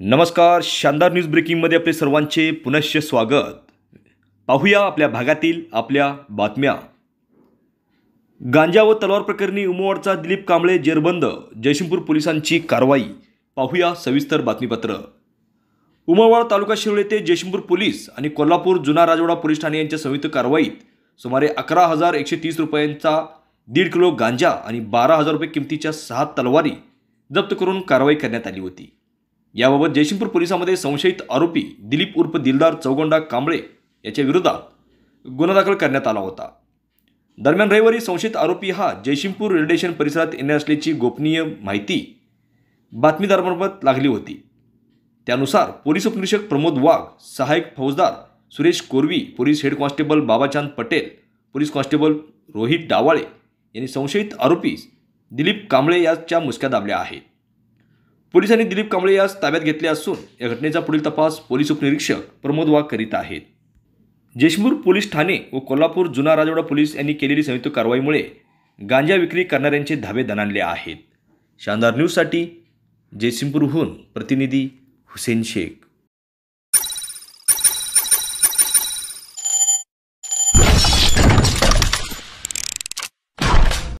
नमस्कार शानदार न्यूज ब्रेकिंगमध्ये आपले सर्वांचे पुनश्च स्वागत पाहूया आपल्या भागातील आपल्या बातम्या गांजा व तलवार प्रकरणी उमवाडचा दिलीप कांबळे जेरबंद जयसिंगपूर पोलिसांची कारवाई पाहूया सविस्तर बातमीपत्र उमावाड तालुका शिरोळे येथे जयसिंगपूर पोलीस आणि कोल्हापूर जुना राजवाडा पोलीस ठाणे यांच्या संयुक्त कारवाईत सुमारे अकरा हजार एकशे तीस रुपयांचा दीड किलो गांजा आणि बारा हजार रुपये किमतीच्या सहा तलवारी जप्त करून कारवाई करण्यात आली होती याबाबत जयसिंगपूर पोलिसांमध्ये संशयित आरोपी दिलीप उर्फ दिलदार चौगोंडा कांबळे याच्या विरोधात गुन्हा दाखल करण्यात आला होता दरम्यान रविवारी संशयित आरोपी हा जयसिंगपूर रेल्वे स्टेशन परिसरात येणार असल्याची गोपनीय माहिती बातमीदारांमार्फत लागली होती त्यानुसार पोलीस उपनिरीक्षक प्रमोद वाघ सहायक फौजदार Suresh Korvi police head constable Babachand Patel police constable Rohit Dawale यांनी संशयित आरोपी दिलीप कांबळे याच्या मुसक्या दाबल्या आहेत पोलिसांनी दिलीप कांबळे यास ताब्यात घेतले असून या घटनेचा पुढील तपास पोलीस उपनिरीक्षक प्रमोद वाघ करीत आहेत जेशमूर पोलीस ठाणे व कोल्हापूर जुना राजवाडा पोलीस यांनी केलेली संयुक्त कारवाईमुळे गांजा विक्री करणाऱ्यांचे धाबे दणाणले आहेत शानदार न्यूजसाठी जेसिमपूरहून प्रतिनिधी हुसेन शेख